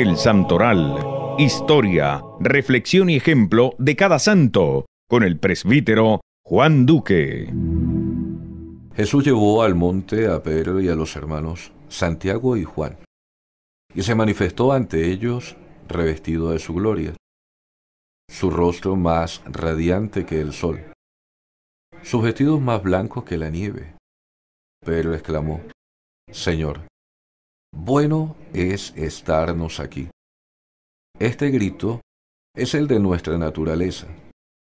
El Santoral. Historia, reflexión y ejemplo de cada santo. Con el presbítero Juan Duque. Jesús llevó al monte a Pedro y a los hermanos Santiago y Juan, y se manifestó ante ellos revestido de su gloria, su rostro más radiante que el sol, sus vestidos más blancos que la nieve. Pedro exclamó, Señor, bueno es estarnos aquí. Este grito es el de nuestra naturaleza,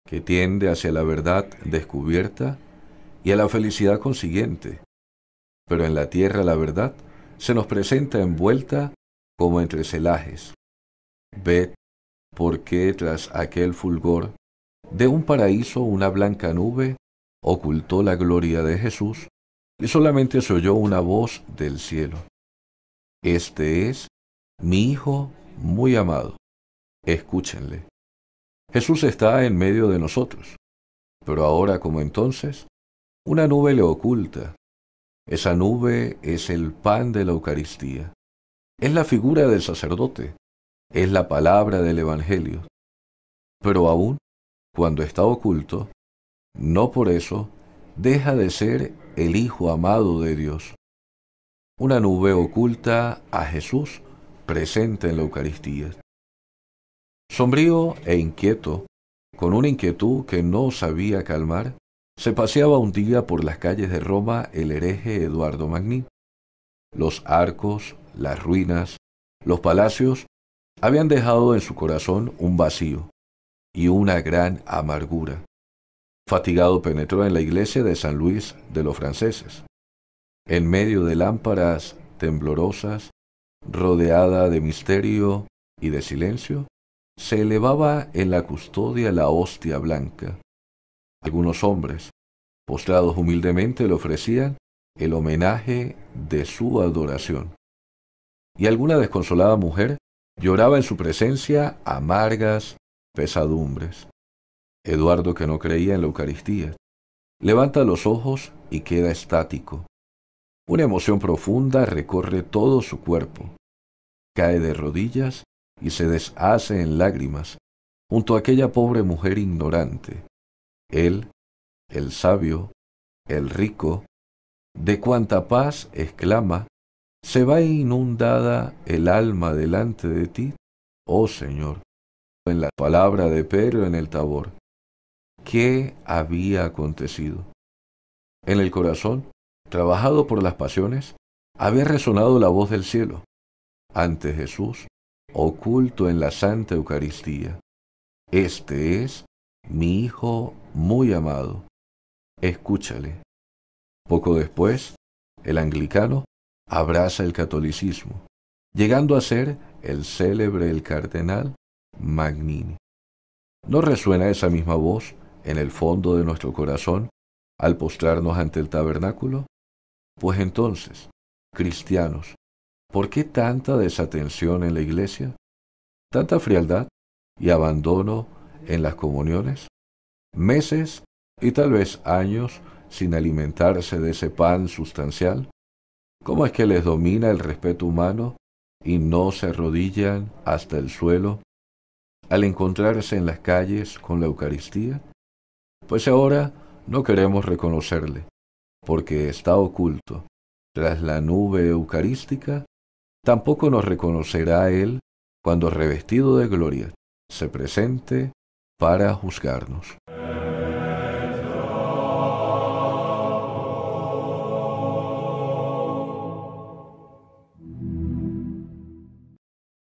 que tiende hacia la verdad descubierta y a la felicidad consiguiente. Pero en la tierra la verdad se nos presenta envuelta como entre celajes. Ved por qué tras aquel fulgor de un paraíso una blanca nube ocultó la gloria de Jesús y solamente se oyó una voz del cielo. Este es mi Hijo muy amado. Escúchenle. Jesús está en medio de nosotros, pero ahora como entonces, una nube le oculta. Esa nube es el pan de la Eucaristía. Es la figura del sacerdote, es la palabra del Evangelio. Pero aún, cuando está oculto, no por eso deja de ser el Hijo amado de Dios. Una nube oculta a Jesús presente en la Eucaristía. Sombrío e inquieto, con una inquietud que no sabía calmar, se paseaba un día por las calles de Roma el hereje Eduardo Magni. Los arcos, las ruinas, los palacios habían dejado en su corazón un vacío y una gran amargura. Fatigado penetró en la iglesia de San Luis de los franceses en medio de lámparas temblorosas, rodeada de misterio y de silencio, se elevaba en la custodia la hostia blanca. Algunos hombres, postrados humildemente, le ofrecían el homenaje de su adoración. Y alguna desconsolada mujer lloraba en su presencia amargas pesadumbres. Eduardo, que no creía en la Eucaristía, levanta los ojos y queda estático. Una emoción profunda recorre todo su cuerpo. Cae de rodillas y se deshace en lágrimas junto a aquella pobre mujer ignorante. Él, el sabio, el rico, de cuanta paz exclama, se va inundada el alma delante de ti, oh Señor. En la palabra de Pedro en el Tabor, ¿qué había acontecido? En el corazón trabajado por las pasiones, había resonado la voz del cielo, ante Jesús, oculto en la Santa Eucaristía. Este es mi Hijo muy amado. Escúchale. Poco después, el anglicano abraza el catolicismo, llegando a ser el célebre el cardenal Magnini. ¿No resuena esa misma voz en el fondo de nuestro corazón al postrarnos ante el tabernáculo? Pues entonces, cristianos, ¿por qué tanta desatención en la iglesia? ¿Tanta frialdad y abandono en las comuniones? ¿Meses y tal vez años sin alimentarse de ese pan sustancial? ¿Cómo es que les domina el respeto humano y no se arrodillan hasta el suelo al encontrarse en las calles con la Eucaristía? Pues ahora no queremos reconocerle porque está oculto. Tras la nube eucarística, tampoco nos reconocerá Él cuando revestido de gloria se presente para juzgarnos.